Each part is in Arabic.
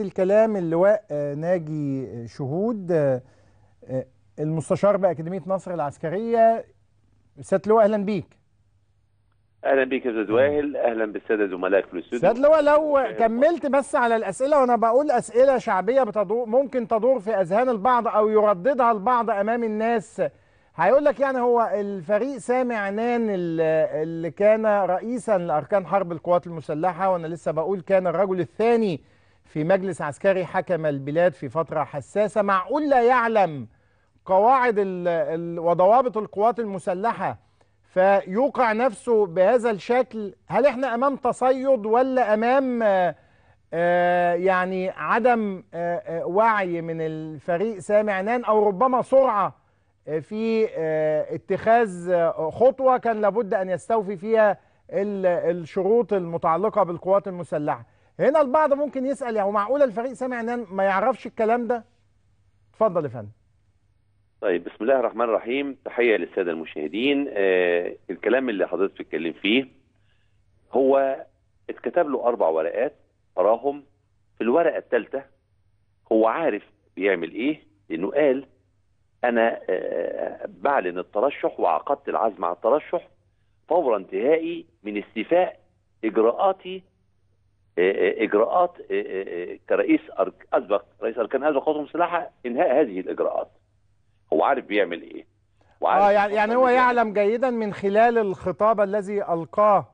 الكلام اللواء آه، ناجي آه، شهود آه، المستشار باكاديميه مصر العسكريه استاذ لواء اهلا بيك اهلا بيك يا استاذ وائل اهلا بالساده زملائك في الاستوديو استاذ لواء لو كملت بس على الاسئله وانا بقول اسئله شعبيه بتدور ممكن تدور في اذهان البعض او يرددها البعض امام الناس هيقول لك يعني هو الفريق سامي عنان اللي كان رئيسا لاركان حرب القوات المسلحه وانا لسه بقول كان الرجل الثاني في مجلس عسكري حكم البلاد في فترة حساسة معقول لا يعلم قواعد وضوابط القوات المسلحة فيوقع نفسه بهذا الشكل هل احنا امام تصيد ولا امام آه، آه، يعني عدم آه، وعي من الفريق سامي عنان او ربما سرعه في اتخاذ خطوه كان لابد ان يستوفي فيها الشروط المتعلقه بالقوات المسلحه هنا البعض ممكن يسال يعني معقوله الفريق سامع ان ما يعرفش الكلام ده اتفضل يا فندم طيب بسم الله الرحمن الرحيم تحيه للساده المشاهدين آه الكلام اللي حضرتك بتتكلم فيه هو اتكتب له اربع ورقات قراهم في الورقه الثالثه هو عارف بيعمل ايه لانه قال انا آه بعلن الترشح وعقدت العزم على الترشح فور انتهائي من استيفاء اجراءاتي إيه، إيه، اجراءات إيه، كرئيس اسبق رئيس اركان اسبق قوات المسلحه انهاء هذه الاجراءات هو عارف بيعمل ايه وعارف اه يعني, يعني هو يعلم جيدا من خلال الخطاب الذي القاه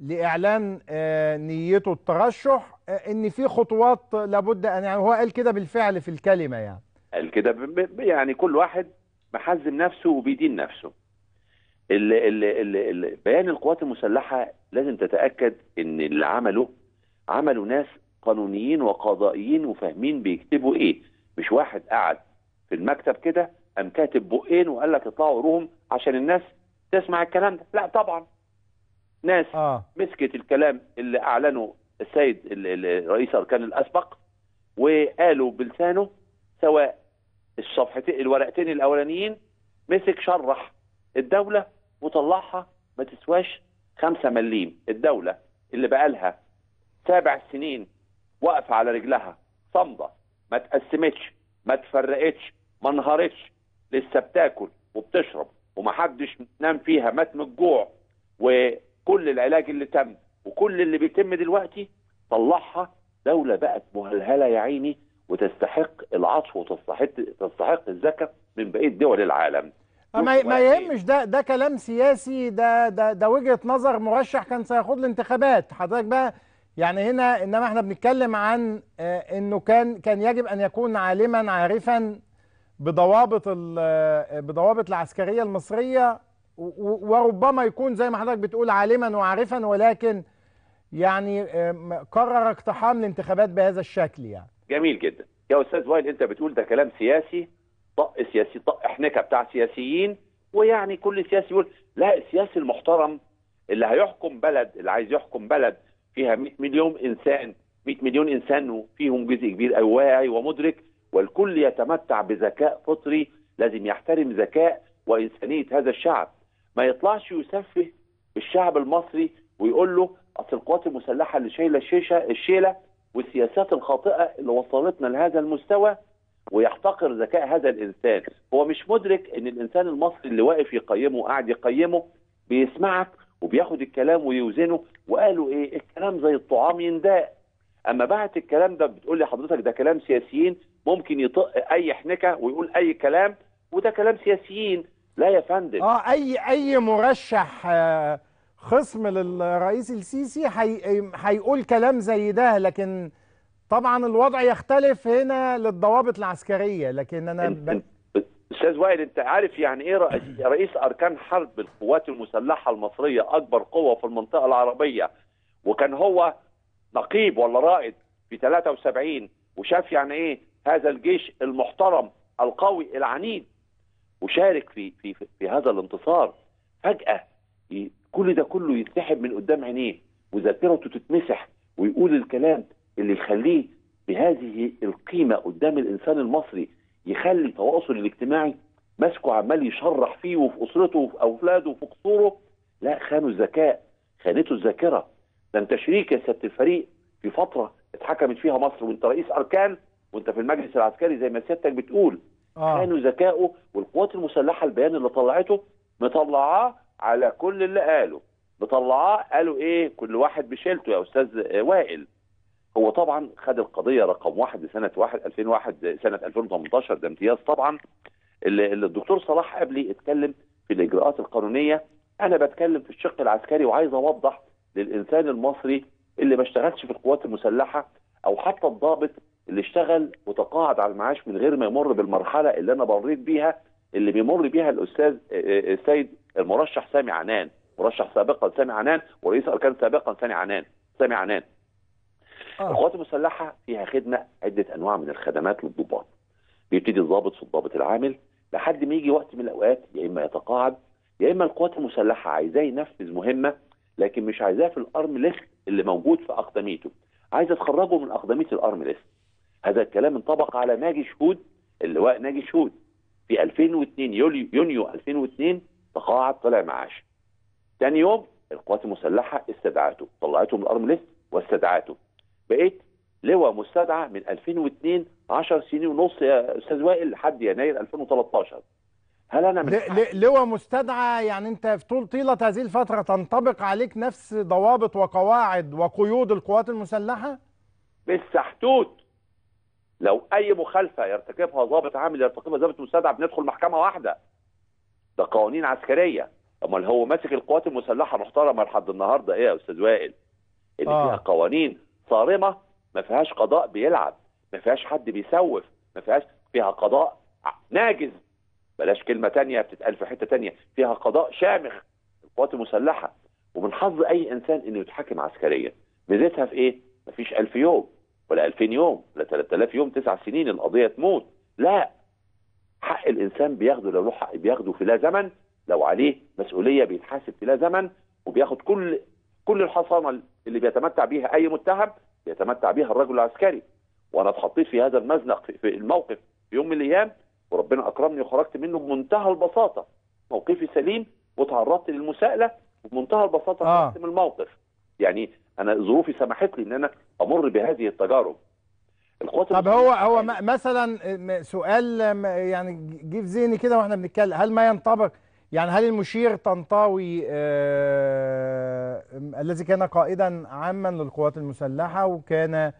لاعلان آه، نيته الترشح آه، ان في خطوات لابد ان يعني هو قال كده بالفعل في الكلمه يعني قال كده يعني كل واحد محزم نفسه وبيدين نفسه البيان بيان القوات المسلحه لازم تتاكد ان اللي عمله عملوا ناس قانونيين وقضائيين وفاهمين بيكتبوا ايه مش واحد قعد في المكتب كده قام كاتب بقين وقال لك اطلعوا روهم عشان الناس تسمع الكلام ده لا طبعا ناس آه. مسكت الكلام اللي اعلنه السيد رئيس اركان الاسبق وقالوا بلسانه سواء الصفحتين الورقتين الاولانيين مسك شرح الدوله وطلعها ما تسواش 5 مليم الدوله اللي بقالها سبع سنين واقفه على رجلها صامده ما تقسمتش ما تفرقتش ما انهارتش لسه بتاكل وبتشرب ومحدش نام فيها مات من الجوع وكل العلاج اللي تم وكل اللي بيتم دلوقتي طلعها دولة بقت مهلهلة يا عيني وتستحق العطف وتستحق تستحق الزكاة من بقية دول العالم آه، ما ما يهمش ده ده كلام سياسي ده ده ده وجهة نظر مرشح كان سيخوض الانتخابات حضرتك بقى يعني هنا انما احنا بنتكلم عن آه، انه كان كان يجب ان يكون عالما عارفا بضوابط آه، بضوابط العسكريه المصريه وربما يكون زي ما حضرتك بتقول عالما وعارفا ولكن يعني آه، قرر اقتحام الانتخابات بهذا الشكل يعني جميل جدا يا استاذ وائل انت بتقول ده كلام سياسي طق سياسي طق حنكه بتاع سياسيين ويعني كل سياسي يقول لا السياسي المحترم اللي هيحكم بلد اللي عايز يحكم بلد فيها 100 مليون انسان 100 مليون انسان فيهم جزء كبير قوي واعي ومدرك والكل يتمتع بذكاء فطري لازم يحترم ذكاء وانسانيه هذا الشعب ما يطلعش يسفه الشعب المصري ويقول له اصل القوات المسلحه اللي شايله الشيشه الشيله والسياسات الخاطئه اللي وصلتنا لهذا المستوى ويحتقر ذكاء هذا الانسان هو مش مدرك ان الانسان المصري اللي واقف يقيمه وقاعد يقيمه بيسمعك وبياخد الكلام ويوزنه وقالوا ايه الكلام زي الطعام ينداء اما بعد الكلام ده بتقول لي حضرتك ده كلام سياسيين ممكن يطق اي حنكه ويقول اي كلام وده كلام سياسيين لا يا فندم اه اي اي مرشح آه، خصم للرئيس السيسي هيقول حي... كلام زي ده لكن طبعا الوضع يختلف هنا للضوابط العسكريه لكن انا ب... استاذ وائل انت عارف يعني ايه رئيس, اركان حرب القوات المسلحه المصريه اكبر قوه في المنطقه العربيه وكان هو نقيب ولا رائد في 73 وشاف يعني ايه هذا الجيش المحترم القوي العنيد وشارك في في في هذا الانتصار فجاه كل ده كله يتسحب من قدام عينيه وذاكرته تتمسح ويقول الكلام اللي يخليه بهذه القيمه قدام الانسان المصري يخلي التواصل الاجتماعي ماسكه عمال يشرح فيه وفي اسرته وفي اولاده وفي قصوره لا خانوا الذكاء خانته الذاكره ده انت شريك يا سياده الفريق في فتره اتحكمت فيها مصر وانت رئيس اركان وانت في المجلس العسكري زي ما سيادتك بتقول آه. خانوا ذكائه والقوات المسلحه البيان اللي طلعته مطلعاه على كل اللي قاله مطلعاه قالوا ايه كل واحد بشيلته يا استاذ وائل هو طبعا خد القضيه رقم واحد لسنه واحد 2001 سنه 2018 ده امتياز طبعا اللي الدكتور صلاح قبلي اتكلم في الاجراءات القانونيه انا بتكلم في الشق العسكري وعايز اوضح للانسان المصري اللي ما اشتغلش في القوات المسلحه او حتى الضابط اللي اشتغل وتقاعد على المعاش من غير ما يمر بالمرحله اللي انا مريت بيها اللي بيمر بيها الاستاذ آه، آه، السيد المرشح سامي عنان مرشح سابقا سامي عنان ورئيس اركان سابقا سامي عنان سامي عنان آه. القوات المسلحه فيها خدمه عده انواع من الخدمات للضباط بيبتدي الضابط في الضابط العامل لحد ما يجي وقت من الاوقات يا اما يتقاعد يا اما القوات المسلحه عايزاه ينفذ مهمه لكن مش عايزاه في الارم ليست اللي موجود في اقدميته عايزه تخرجه من اقدميه الارم ليست هذا الكلام انطبق على ناجي شهود اللواء ناجي شهود في 2002 يوليو يونيو 2002 تقاعد طلع معاش تاني يوم القوات المسلحه استدعته طلعته من الارم ليست واستدعته بقيت لواء مستدعى من 2002 10 سنين ونص يا استاذ وائل لحد يناير 2013 هل انا من لواء مستدعى يعني انت في طول طيله هذه الفتره تنطبق عليك نفس ضوابط وقواعد وقيود القوات المسلحه؟ بالسحتوت لو اي مخالفه يرتكبها ضابط عامل يرتكبها ضابط مستدعى بندخل محكمه واحده ده قوانين عسكريه امال هو ماسك القوات المسلحه محترمه لحد النهارده ايه يا استاذ وائل اللي آه. فيها قوانين صارمه ما فيهاش قضاء بيلعب ما فيهاش حد بيسوف ما فيهاش فيها قضاء ناجز بلاش كلمه تانية بتتقال في حته تانية فيها قضاء شامخ القوات المسلحه ومن حظ اي انسان انه يتحاكم عسكريا ميزتها في ايه؟ ما فيش 1000 يوم ولا 2000 يوم ولا 3000 يوم تسع سنين القضيه تموت لا حق الانسان بياخده لو له حق بياخده في لا زمن لو عليه مسؤوليه بيتحاسب في لا زمن وبياخد كل كل الحصانه اللي بيتمتع بيها اي متهم يتمتع بيها الرجل العسكري وانا اتحطيت في هذا المزنق في الموقف في يوم من الايام وربنا اكرمني وخرجت منه بمنتهى البساطه موقفي سليم وتعرضت للمساءله وبمنتهى البساطه آه. خرجت من الموقف يعني انا ظروفي سمحت لي ان انا امر بهذه التجارب طب هو هو مثلا سؤال يعني جه في ذهني كده واحنا بنتكلم هل ما ينطبق يعني هل المشير طنطاوي آه، الذي كان قائدا عاما للقوات المسلحة وكان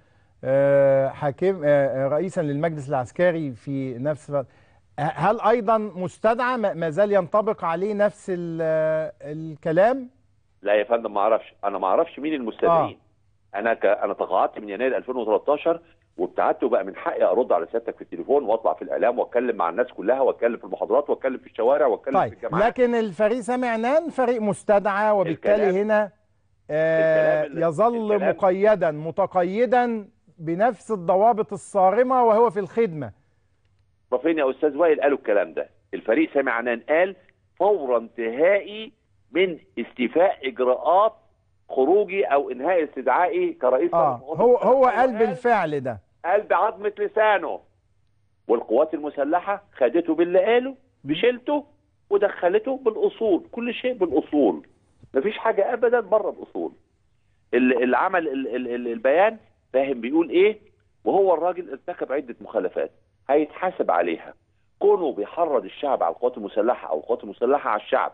آه، حاكم آه، رئيسا للمجلس العسكري في نفس هل أيضا مستدعى ما زال ينطبق عليه نفس الكلام؟ لا يا فندم ما أعرفش أنا ما أعرفش مين المستدعين آه. أنا ك... أنا تقاعدت من يناير 2013 وابتعدت بقى من حقي ارد على سيادتك في التليفون واطلع في الاعلام واتكلم مع الناس كلها واتكلم في المحاضرات واتكلم في الشوارع واتكلم طيب. في الجامعات لكن الفريق نان فريق مستدعى وبالتالي هنا آه يظل الكلام. مقيدا متقيدا بنفس الضوابط الصارمه وهو في الخدمه فين يا استاذ وائل قالوا الكلام ده الفريق سامعنان قال فور انتهائي من استيفاء اجراءات خروجي او انهاء استدعائي كرئيس آه هو هو قال بالفعل ده قال بعظمه لسانه والقوات المسلحه خدته باللي قاله بشيلته ودخلته بالاصول كل شيء بالاصول مفيش حاجه ابدا بره الاصول اللي عمل البيان فاهم بيقول ايه وهو الراجل ارتكب عده مخالفات هيتحاسب عليها كونه بيحرض الشعب على القوات المسلحه او القوات المسلحه على الشعب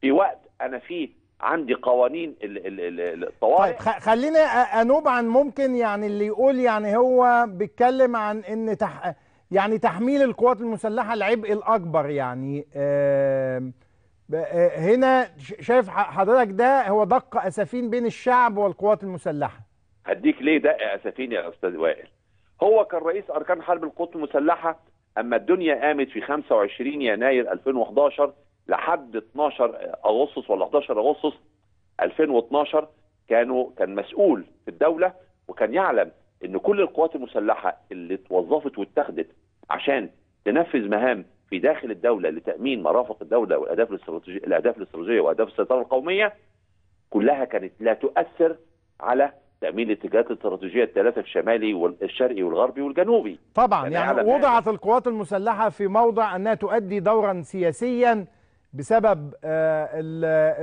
في وقت انا فيه عندي قوانين الطوارئ طيب خليني انوب عن ممكن يعني اللي يقول يعني هو بيتكلم عن ان تح يعني تحميل القوات المسلحه العبء الاكبر يعني آه، هنا شايف حضرتك ده هو دق اسفين بين الشعب والقوات المسلحه هديك ليه دق اسفين يا استاذ وائل هو كان رئيس اركان حرب القوات المسلحه اما الدنيا قامت في 25 يناير 2011 لحد 12 اغسطس ولا 11 اغسطس 2012 كانوا كان مسؤول في الدوله وكان يعلم ان كل القوات المسلحه اللي اتوظفت واتخذت عشان تنفذ مهام في داخل الدوله لتامين مرافق الدوله والاهداف الاستراتيجيه الاهداف الاستراتيجيه واهداف السيطره القوميه كلها كانت لا تؤثر على تامين الاتجاهات الاستراتيجيه الثلاثه الشمالي والشرقي والغربي والجنوبي طبعا يعني, يعني وضعت القوات المسلحه في موضع انها تؤدي دورا سياسيا بسبب آه،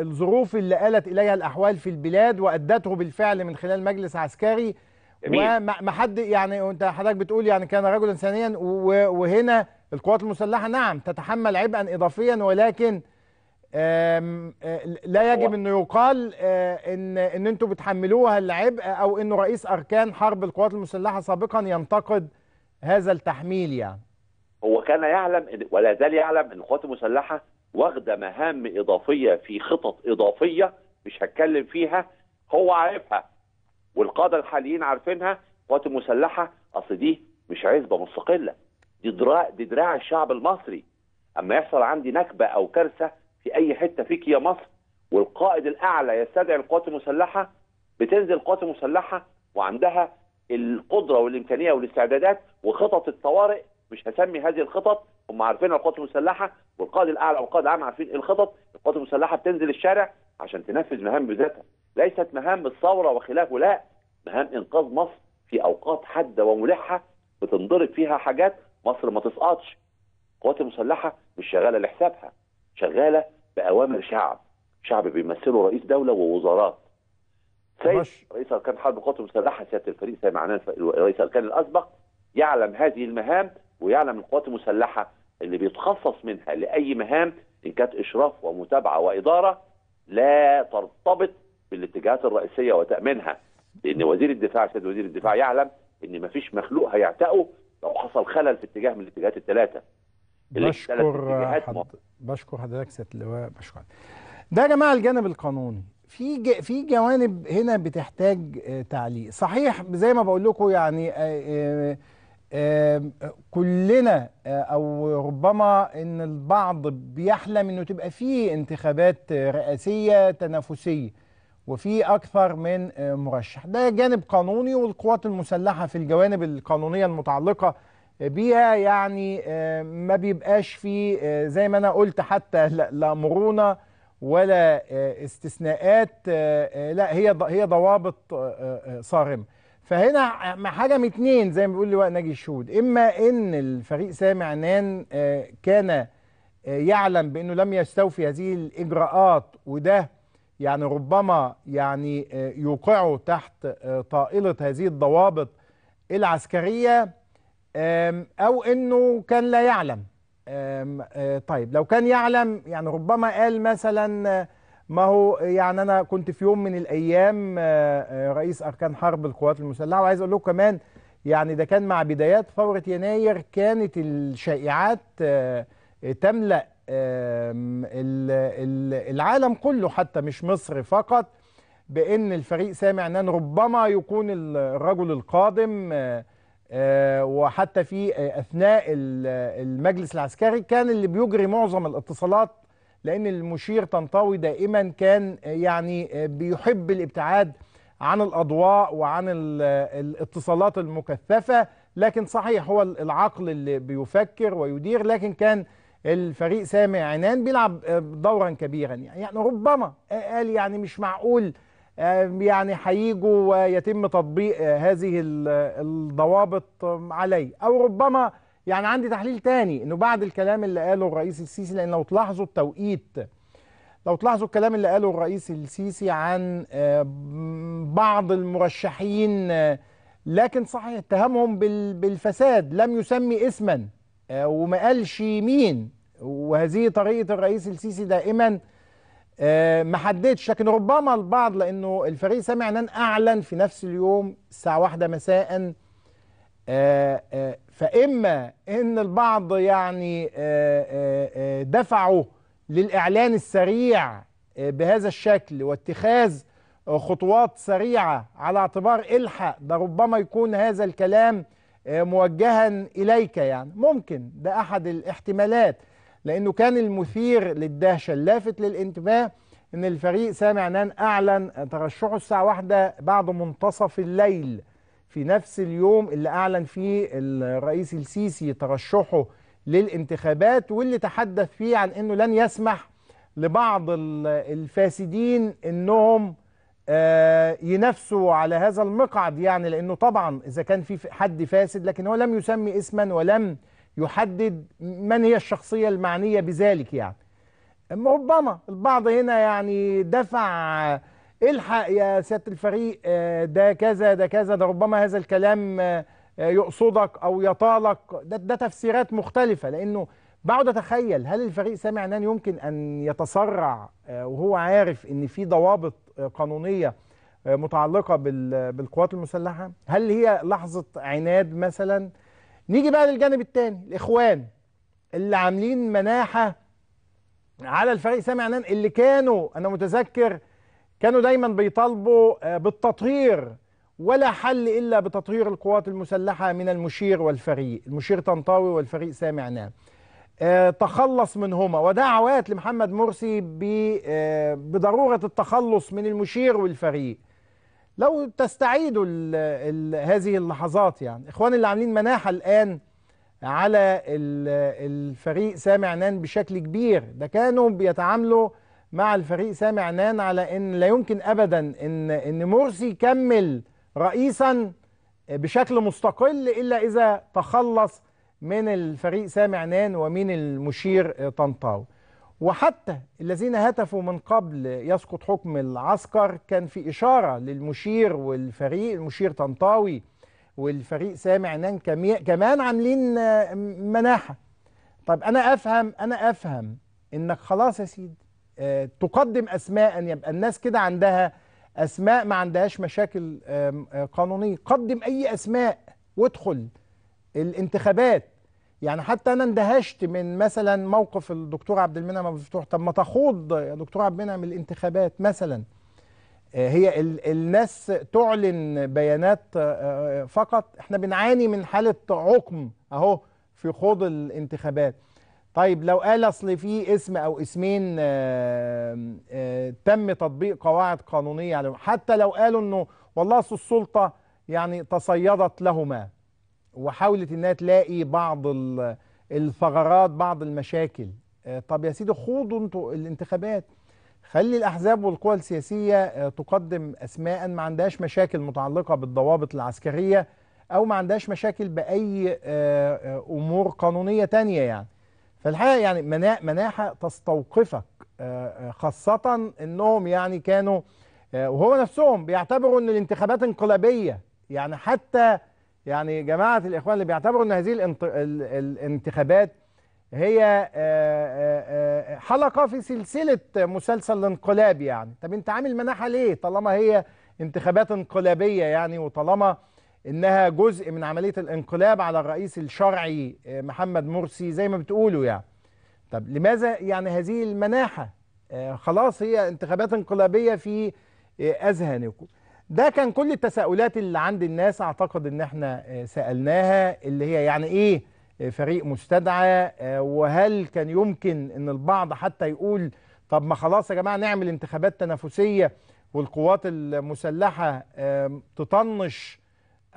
الظروف اللي آلت إليها الأحوال في البلاد وأدته بالفعل من خلال مجلس عسكري وما حد يعني أنت حضرتك بتقول يعني كان رجلا ثانيا وهنا القوات المسلحة نعم تتحمل عبئا إضافيا ولكن آه، لا يجب انه يقال آه، ان ان انتم بتحملوها العبء او انه رئيس اركان حرب القوات المسلحه سابقا ينتقد هذا التحميل يعني هو كان يعلم ولا زال يعلم ان القوات المسلحه واخده مهام اضافيه في خطط اضافيه مش هتكلم فيها هو عارفها والقاده الحاليين عارفينها القوات المسلحه اصل دي مش عزبه مستقله دي دراع دي دراع الشعب المصري اما يحصل عندي نكبه او كارثه في اي حته فيك يا مصر والقائد الاعلى يستدعي القوات المسلحه بتنزل القوات المسلحه وعندها القدره والامكانيه والاستعدادات وخطط الطوارئ مش هسمي هذه الخطط هم عارفين القوات المسلحه والقائد الاعلى والقائد العام عارفين ايه الخطط القوات المسلحه بتنزل الشارع عشان تنفذ مهام بذاتها ليست مهام الثوره وخلافه لا مهام انقاذ مصر في اوقات حاده وملحه بتنضرب فيها حاجات مصر ما تسقطش القوات المسلحه مش شغاله لحسابها شغاله باوامر شعب شعب بيمثله رئيس دوله ووزارات سيد رئيس اركان حرب القوات المسلحه سياده الفريق سامي عنان رئيس اركان الاسبق يعلم هذه المهام ويعلم القوات المسلحه اللي بيتخصص منها لاي مهام ان كانت اشراف ومتابعه واداره لا ترتبط بالاتجاهات الرئيسيه وتامينها لان وزير الدفاع سيد وزير الدفاع يعلم ان ما فيش مخلوق هيعتقه لو حصل خلل في اتجاه من الاتجاهات الثلاثه بشكر حد... بشكر حضرتك سياده اللواء بشكر ده يا جماعه الجانب القانوني في ج... في جوانب هنا بتحتاج آه، تعليق صحيح زي ما بقول لكم يعني آه، آه، كلنا آه، او ربما ان البعض بيحلم انه تبقى فيه انتخابات رئاسيه تنافسيه وفي اكثر من آه، مرشح ده جانب قانوني والقوات المسلحه في الجوانب القانونيه المتعلقه بيها يعني آه، ما بيبقاش في زي ما انا قلت حتى لا مرونه ولا استثناءات لا هي هي ضوابط صارمه فهنا حاجه من اتنين زي ما بيقول لواء ناجي الشهود اما ان الفريق سامي عنان آه، كان آه، يعلم بانه لم يستوفي هذه الاجراءات وده يعني ربما يعني آه، يوقعه تحت طائله هذه الضوابط العسكريه او انه كان لا يعلم طيب لو كان يعلم يعني ربما قال مثلا ما هو يعني انا كنت في يوم من الايام آه، آه، رئيس اركان حرب القوات المسلحه وعايز اقول لكم كمان يعني ده كان مع بدايات ثوره يناير كانت الشائعات آه، تملا العالم كله حتى مش مصر فقط بان الفريق سامع نان ربما يكون الرجل القادم وحتى في اثناء المجلس العسكري كان اللي بيجري معظم الاتصالات لأن المشير طنطاوي دائما كان آه، يعني آه، بيحب الابتعاد عن الأضواء وعن آه، الاتصالات المكثفة لكن صحيح هو العقل اللي بيفكر ويدير لكن كان الفريق سامي عنان بيلعب دورا كبيرا يعني ربما قال يعني مش معقول يعني هيجوا ويتم تطبيق هذه الضوابط علي او ربما يعني عندي تحليل تاني انه بعد الكلام اللي قاله الرئيس السيسي لان لو تلاحظوا التوقيت لو تلاحظوا الكلام اللي قاله الرئيس السيسي عن آه، بعض المرشحين آه، لكن صحيح اتهمهم بالفساد لم يسمي اسما آه، وما قالش مين وهذه طريقه الرئيس السيسي دائما ما حددش لكن ربما البعض لانه الفريق سامع ان اعلن في نفس اليوم الساعه واحدة مساء آه، آه، فإما أن البعض يعني آه، دفعوا للإعلان السريع بهذا الشكل واتخاذ خطوات سريعة على اعتبار إلحق ده ربما يكون هذا الكلام موجها إليك يعني ممكن ده أحد الاحتمالات لأنه كان المثير للدهشة اللافت للانتباه أن الفريق سامع نان أعلن ترشحه الساعة واحدة بعد منتصف الليل في نفس اليوم اللي أعلن فيه الرئيس السيسي ترشحه للانتخابات واللي تحدث فيه عن أنه لن يسمح لبعض الفاسدين أنهم آه، ينافسوا على هذا المقعد يعني لأنه طبعا إذا كان في حد فاسد لكن هو لم يسمي اسما ولم يحدد من هي الشخصية المعنية بذلك يعني ربما البعض هنا يعني دفع الحق يا سياده الفريق آه، ده كذا ده كذا ده ربما هذا الكلام آه، آه، يقصدك او يطالك ده, ده تفسيرات مختلفه لانه بقعد اتخيل هل الفريق سامع نان يمكن ان يتسرع وهو عارف ان في ضوابط قانونيه متعلقه بالقوات المسلحه هل هي لحظه عناد مثلا نيجي بقى للجانب الثاني الاخوان اللي عاملين مناحه على الفريق سامع عنان اللي كانوا انا متذكر كانوا دايما بيطالبوا آه، بالتطهير ولا حل إلا بتطهير القوات المسلحة من المشير والفريق المشير طنطاوي والفريق سامي عنان آه، تخلص منهما ودعوات لمحمد مرسي آه، بضرورة التخلص من المشير والفريق لو تستعيدوا الـ الـ هذه اللحظات يعني إخوان اللي عاملين مناحة الآن على الفريق سامي عنان بشكل كبير ده كانوا بيتعاملوا مع الفريق سامي عنان على ان لا يمكن ابدا ان ان مرسي يكمل رئيسا بشكل مستقل الا اذا تخلص من الفريق سامي عنان ومن المشير طنطاوي وحتى الذين هتفوا من قبل يسقط حكم العسكر كان في إشارة للمشير والفريق المشير طنطاوي والفريق سامي عنان كمان عاملين مناحة طب أنا أفهم أنا أفهم إنك خلاص يا سيدي آه، تقدم أسماء أن يبقى الناس كده عندها أسماء ما عندهاش مشاكل آه، قانونية قدم أي أسماء وادخل الانتخابات يعني حتى أنا اندهشت من مثلا موقف الدكتور عبد المنعم أبو طب ما تخوض يا دكتور عبد المنعم الانتخابات مثلا آه، هي الناس تعلن بيانات فقط احنا بنعاني من حالة عقم اهو في خوض الانتخابات طيب لو قال اصل في اسم او اسمين تم تطبيق قواعد قانونيه عليهم حتى لو قالوا انه والله اصل السلطه يعني تصيدت لهما وحاولت انها تلاقي بعض الثغرات بعض المشاكل آه، طب يا سيدي خوضوا انتوا الانتخابات خلي الاحزاب والقوى السياسيه آه، تقدم اسماء ما عندهاش مشاكل متعلقه بالضوابط العسكريه او ما عندهاش مشاكل باي آه، امور قانونيه تانية يعني فالحقيقه يعني مناحه تستوقفك آه، آه، خاصه انهم يعني كانوا آه، وهو نفسهم بيعتبروا ان الانتخابات انقلابيه يعني حتى يعني جماعه الاخوان اللي بيعتبروا ان هذه الانتخابات هي حلقه في سلسله مسلسل الانقلاب يعني طب انت عامل مناحه ليه طالما هي انتخابات انقلابيه يعني وطالما انها جزء من عمليه الانقلاب على الرئيس الشرعي آه، محمد مرسي زي ما بتقولوا يعني طب لماذا يعني هذه المناحه آه، خلاص هي انتخابات انقلابيه في آه، اذهانكم ده كان كل التساؤلات اللي عند الناس اعتقد ان احنا سالناها اللي هي يعني ايه فريق مستدعى وهل كان يمكن ان البعض حتى يقول طب ما خلاص يا جماعه نعمل انتخابات تنافسيه والقوات المسلحه تطنش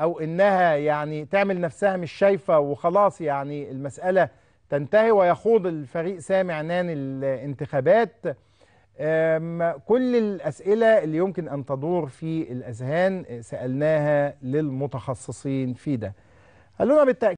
او انها يعني تعمل نفسها مش شايفه وخلاص يعني المساله تنتهي ويخوض الفريق سامي عنان الانتخابات كل الاسئله اللي يمكن ان تدور في الاذهان سالناها للمتخصصين في ده خلونا بالتاكيد